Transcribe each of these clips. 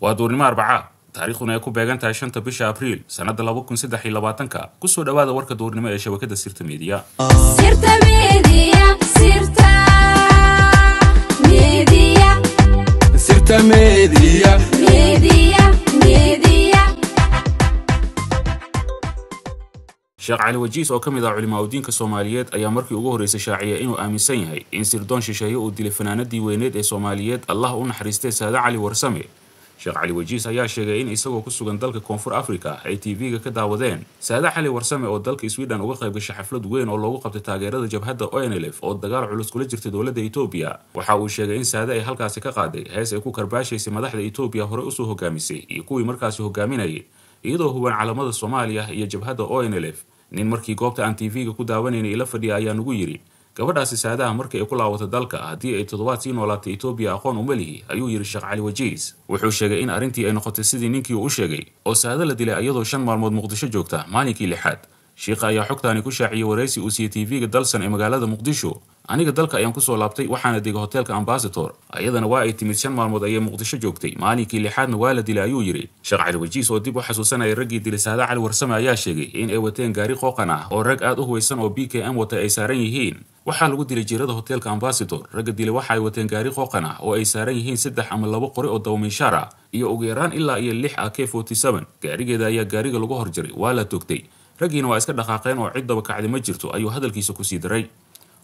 waa duurnimo arbaca taariikhduna ay ku beegan tahay shanta bisha abriil sannadda laba kun saddex iyo labaatanka kusoo dhawaada warka duurnimo ee shabakada sirta miidiya sheekh cali wajiis oo ka mid ah culimaaodiinka soomaaliyeed ayaa markii ugu horreysay shaaciyay inuu aaminsan yahay in sirdoon shisheeye uu dilay fanaanadii weyneed ee soomaaliyeed allah u naxariistay saade cali warsame sheekh cali wajiis ayaa sheegay in isagoo ku sugan dalka koonfur africa ay t v ga ka daawadeen saade xali warsame oo dalka sweden uga qayb gashay xaflad weyn oo loogu qabtay taageerada jabhadda f oo dagaal culus kula jirta dowladda etoobiya waxa uu sheegay in saade ay halkaasi ka qaaday hees ay ku karbaashaysay madaxda etoobiya horey usoo hogaamisay iyo kuwii markaasi hogaaminayay iyadoo huban calamada soomaaliya iyo jabhadda f nin markii goobta aan t v ga ku daawanaynay ila fadhiya ayaa nagu yidhi gabadhaasi saadaha markii ay ku laawato dalka haddii ay toddobaad sii noolaatay etoobiya aqoon umalihi ayuu yidhi sheekh cali wajiis wuxuu sheegay in arrintii ay noqotay sidii ninkii uu u sheegay oo saada la dilay iyadoo shan maalmood muqdisho joogta maalinkii lixaad shiikha ayaa xogtaani ku shaaciyey waraysi uu siiyey t v ga dalsan ee magaalada muqdisho aniga dalka ayaan ku soo laabtay waxaana degay hoteelka ambasador iyadana waa ay timid shan maalmood ayay muqdisho joogtay maalinkii lixaadna waa la dilay ayuu yidhi sheekh cali wajiis oo dib u xasuusanaya raggii dilay saada cali warsame ayaa sheegay in ay wateen gaari qooqan ah oo rag aad u huwaysan oo b k m wata ay saaran yihiin waxaa lagu dilay jiirada hoteelka ambasador ragga dilay waxa ay wateen gaari qooqan ah oo ay saaran yihiin saddex ama labo qori oo dawaminshaar ah iyo ugu yaraan ilaa iyo lix a k forty seven gaarigeeda ayaa gaariga lagu horjiray waa la toogtay raggiina waa iska dhaqaaqeen oo cid dabakacdi ma jirto ayuu hadalkiisa kusii daray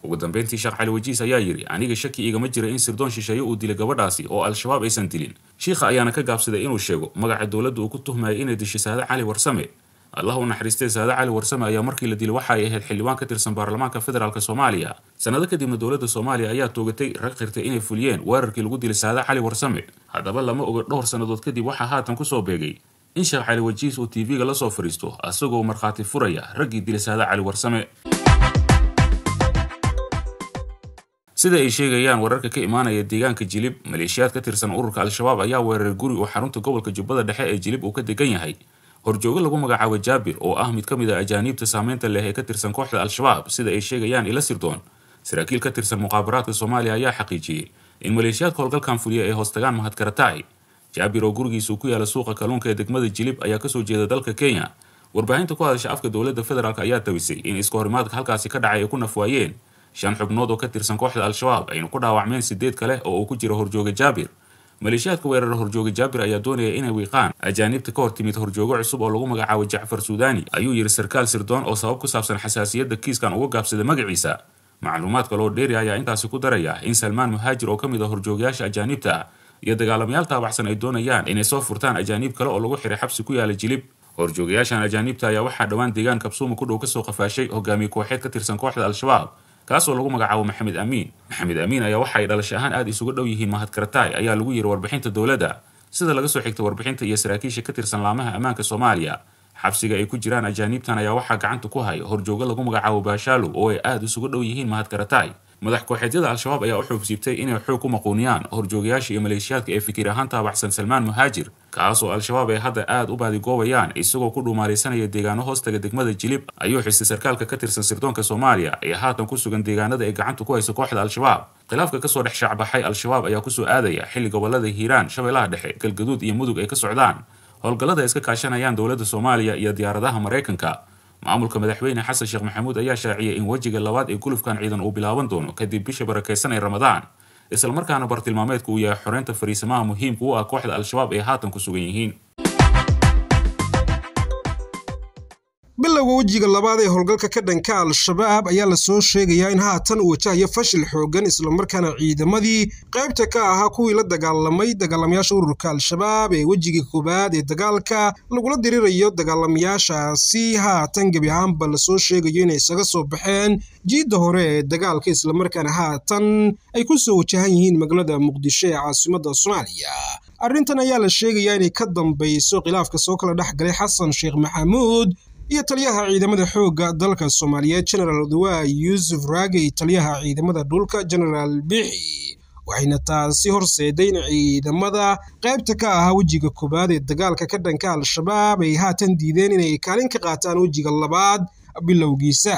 ugu dambeyntii sheekh cali wajiis ayaa yidhi aniga shaki igama jira in sirdoon shisheeye uu dilay gabadhaasi oo al-shabaab aysan dilin shiikha ayaana ka gaabsaday inuu sheego magaca dowladda uu ku tuhmaya inay dishay saade cali warsame allah u naxariistay saade cali warsame ayaa markii la dilay waxa ay ahayd xildhibaan ka tirsan baarlamaanka federaalk soomaaliya sanado kadibna dowladda soomaaliya ayaa toogatay rag qirtay inay fuliyeen weerarkii lagu dilay saade cali warsame haddaba lama oga dhowr sannadood kadib waxaa haatan kusoo beegay in sheekh cali wajiis uu tv-ga la soo fadhiisto asagoo markhaati furaya raggii dilay saade cali warsame sida ay sheegayaan wararka ka imaanaya deegaanka jilib maleeshiyaad ka tirsan ururka al-shabaab ayaa weeraray guri uu xarunta gobolka jubbada dhexe ee jilib uu ka degan yahay horjooge lagu magacaabo jaabir oo ah mid ka mid a ah ajaaniibta saameynta leh ee ka tirsan kooxda al-shabaab sida ay sheegayaan ila sirdoon saraakiil ka tirsan muqaabaraadka soomaaliya ayaa xaqiijiyey in maleeshiyaadka howlgalkan fuliya ay hoostagaan mahad jaabir oo gurigiisu ku yaala suuqa kalluunka ee degmada jilib ayaa kasoo jeeda dalka kenya warbaahinta ku hadasha afka dowladda federaalk ayaa tabisay in iskahorimaatka halkaasi ka dhacay ay ku nafwaayeen shan xubnood oo ka tirsan kooxda al-shabaab aynu ku dhaawacmeen sideed kale oo uu ku jiro horjooga jaabir maleeshiyaadka weerara horjooga jaabir ayaa doonaya inay wiiqaan ajaanibta ka hor timid horjoogo cusub oo lagu magacaabo jacfar suudaani ayuu yidhi sarkaal sirdoon oo sabab ku saabsan xasaasiyadda kiiskan uga gaabsada magaciisa macluumaadka loo dheeri ayaa intaasi ku daraya in salmaan muhaajir oo ka mid a ah horjoogayaasha ajaanibta ah iyo dagaalamayaal taabacsan ay doonayaan inay soo furtaan ajaanib kale oo lagu xiray xabsi ku yaala jilib horjoogayaashan ajaanibta ayaa waxaa dhowaan deegaan kabsuuma ku dhow kasoo qafaashay hogaamiye kooxeed ka tirsan kooxda al-shabaab kaasoo lagu magacaabo maxamed amiin maxamed amiin ayaa waxa ay dhalasha ahaan aad isuga dhow yihiin mahadkarataay ayaa lagu yidhi warbixinta dowladda sida laga soo xigta warbixinta iyo saraakiisha ka tirsan laamaha ammaanka soomaaliya xabsiga ay ku jiraan ajaaniibtan ayaa waxaa gacanta ku haya horjooga lagu magacaabo baashaalow oo ay aada isuga dhow yihiin mahadkarataay madax kooxeedyada al-shabaab ayaa u xuubsiibtay inay xoog ku maquuniyaan horjoogayaasha iyo maleeshiyaadka ee fikir ahaan taabacsan salmaan muhaajir kaasoo al-shabaab ay hadda aada u baadigoobayaan isagoo ku dhuumaaraysanaya deegaano hoostaga degmada jilib ayuu xisbi sarkaalka ka tirsan sirdoonka soomaaliya ee haatan ku sugan deegaanada ay gacanta ku hayso kooxda al-shabaab khilaafka kasoo dhex shaacbaxay al-shabaab ayaa kusoo aadaya xilli gobolada hiiraan shabeellaha dhexe galgaduud iyo mudug ay ka socdaan howlgallada ay iska kaashanayaan dowladda soomaaliya iyo diyaaradaha maraykanka maamulka madaxweyne xasan sheekh maxamuud ayaa shaaciyay in wejiga labaad ee gulufkan ciidan uu bilaaban doono kadib bisha barakaysan ee ramadaan islamarkaana bartilmaameedku uu yahay xoreynta fariisamaha muhiimka u ah kooxda al-shabaab ay haatan ku sugan yihiin cadowga wejiga labaad ee howlgalka ka dhanka al-shabaab ayaa lasoo sheegayaa in haatan uu wajahayo fashil xoogan islamarkaana ciidamadii qaybta ka ahaa kuwii la dagaalamay dagaalamayaasha ururka al-shabaab ee wejiga koowaad ee dagaalka lagula dirirayo dagaalamayaashaasi haatan gebi ahaanba lasoo sheegayo inay isaga soo baxeen jiidda hore ee dagaalka islamarkaana haatan ay ku soo wajahan yihiin magaalada muqdisho ee caasimadda soomaaliya arrintan ayaa la sheegayaa inay ka dambayso khilaafka soo kala dhex galay xasan sheekh maxamuud iyo taliyaha ciidamada xoogga dalka soomaaliyeed genaraal odawa yuusuf raagey taliyaha ciidamada dhulka genaraal bixi waxayna taasi horseedayn ciidamada qaybta ka ahaa wejiga koowaad ee dagaalka ka dhanka al-shabaab ay haatan diideen inay kaalin ka qaataan wejiga labaad bilowgiisa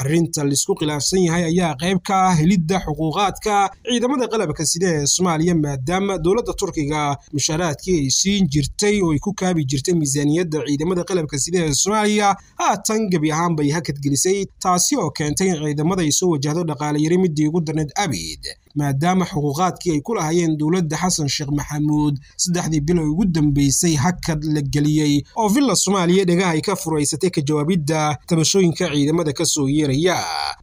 arrinta laisku khilaafsan yahay ayaa qayb ka ah helidda xuquuqaadka ciidamada qalabka sida ee soomaaliya maadaama dowladda turkiga mushaaraadkii ay siin jirtay oo ay ku kaabi jirtay miisaaniyadda ciidamada qalabka sida ee soomaaliya haatan gebi ahaan bay hakad gelisay taasi oo keentay in ciidamada ay soo wajahdo dhaqaalayari middii ugu darneed abid maadaama xuquuqaadkii ay ku lahaayeen dowladda xasan sheekh maxamuud saddexdii bil ugu dambeysay hakad la geliyey oo villa soomaaliya ay ka furaysatay ka jawaabidda tabashooyinka ciidamada ka soo yeeraya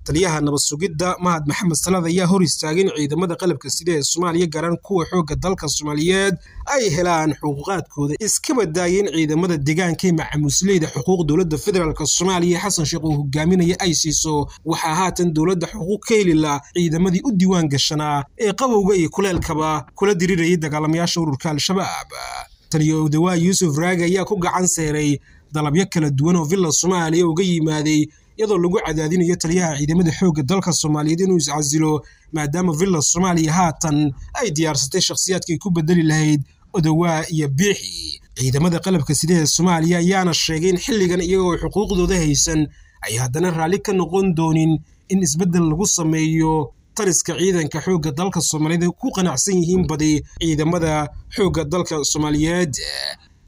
taliyaha nabadsugidda mahad maxamed salad ayaa hor istaagin ciidamada qalabka sida ee soomaaliya garan kuwa xoogga dalka soomaaliyeed ay helaan xuquuqaadkooda iskaba daayen ciidamada deegaanka deegaankae macamuusleyda xuquuq dowladda federaalk soomaaliya xasan sheekh uu hogaaminaya ay siiso waxaa haatan dowladda xuquuq ka heli helila ciidamadii u diiwaan gashana badanaa ee qabowga iyo kuleelkaba kula dirirayay dagaalamayaasha ururka al-shabaab taniyo dawaa yuusuf raagi ayaa ku gacan seeray dalabyo kala duwan oo villa soomaaliya uga yimaaday iyadoo lagu cadaadinayo taliyaha ciidamada xoogga dalka soomaaliyeed inuu iscasilo maadaama villa soomaaliya haatan ay diyaarsatay shakhsiyaadkay ku bedeli lahayd odawaa iyo biixi ciidamada qalabka sideeda soomaaliya ayaana sheegay in xilligan iyagoo xuquuqdooda haysan ay haddana raalli ka noqon doonin in isbeddel lagu sameeyo tariska ciidanka xoogga dalka soomaaliyed ku qanacsan yihiin badi ciidamada xoogga dalka soomaaliyeed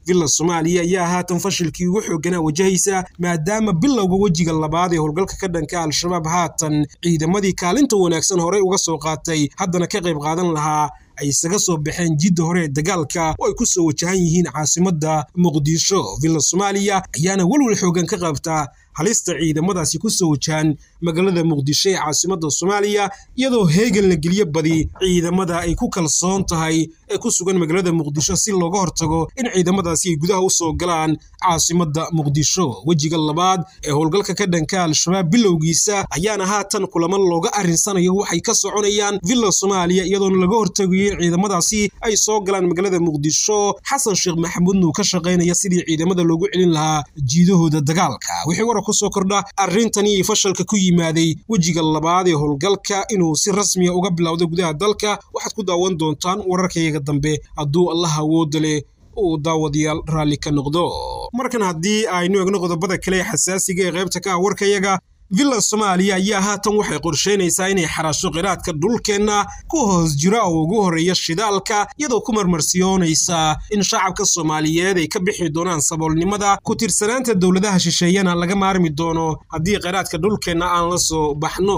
villa soomaaliya ayaa haatan fashilkii ugu xooganaa wajahaysa maadaama bilowga wejiga labaad ee howlgalka ka dhanka al-shabaab haatan ciidamadii kaalinta wanaagsan horey uga soo qaatay haddana ka qayb qaadan lahaa ay isaga soo baxeen jidda hore ee dagaalka oo ay ku soo wajahan yihiin caasimadda muqdisho villa soomaaliya ayaana welwel xoogan ka qabta halista ciidamadaasi ku soo wajahan magaalada muqdisho ee caasimada soomaaliya iyadoo heegan la geliyo badi ciidamada ay ku kalsoon tahay ee ku sugan magaalada muqdisho si looga hortago in ciidamadaasi ay gudaha u soo galaan caasimada muqdisho wejiga labaad ee howlgalka ka dhanka al-shabaab bilowgiisa ayaana haatan kulamo looga arinsanayo waxay ka soconayaan villa soomaaliya iyadoona laga hortagayo xiriir ciidamadaasi ay soo galaan magaalada muqdisho xasan sheekh maxamuudna uu ka shaqaynaya sidii ciidamada loogu celin lahaa jiidahooda dagaalka wixii warar ku soo kordha arrintani arrintanii fashalka ku yimaaday wejiga labaad ee howlgalka inuu si rasmiya ah uga bilowda gudaha dalka waxaad ku daawan doontaan wararkayaga dambe hadduu allah awooda leh uu daawadayaal raalli ka noqdo markan haddii aynu egno qodobada kale ee xasaasiga ee qaybta ka ah warkayaga villa soomaaliya ayaa haatan waxay qorsheynaysaa inay xarasho qiraadka dhulkeenna ku hoos jira oo ugu horreeya shidaalka iyadoo ku marmarsiyoonaysa in shacabka soomaaliyeed ay ka bixi doonaan saboolnimada ku tiirsanaanta dowladaha shisheeyana laga maarmi doono haddii qiraadka dhulkeenna aan la soo baxno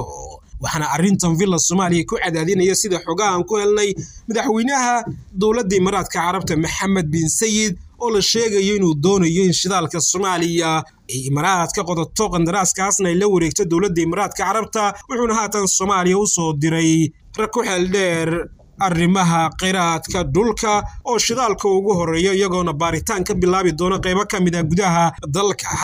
waxaana arrintan villa soomaaliya ku cadaadinaya sida aan ku helnay madaxweynaha dowladda imaaraadka carabta maxamed bin sayid oo la sheegayo inuu doonayo in shidaalka soomaaliya ay imaaraad qodato qandaraaskaasna ay la wareegto dowladda imaaraadka carabta wuxuuna haatan soomaaliya u soo diray rakuxeel dheer arrimaha kheyraadka dhulka oo shidaalka ugu horreeyo iyagoona baaritaan ka bilaabi doona qaybo ka mid ah gudaha dalka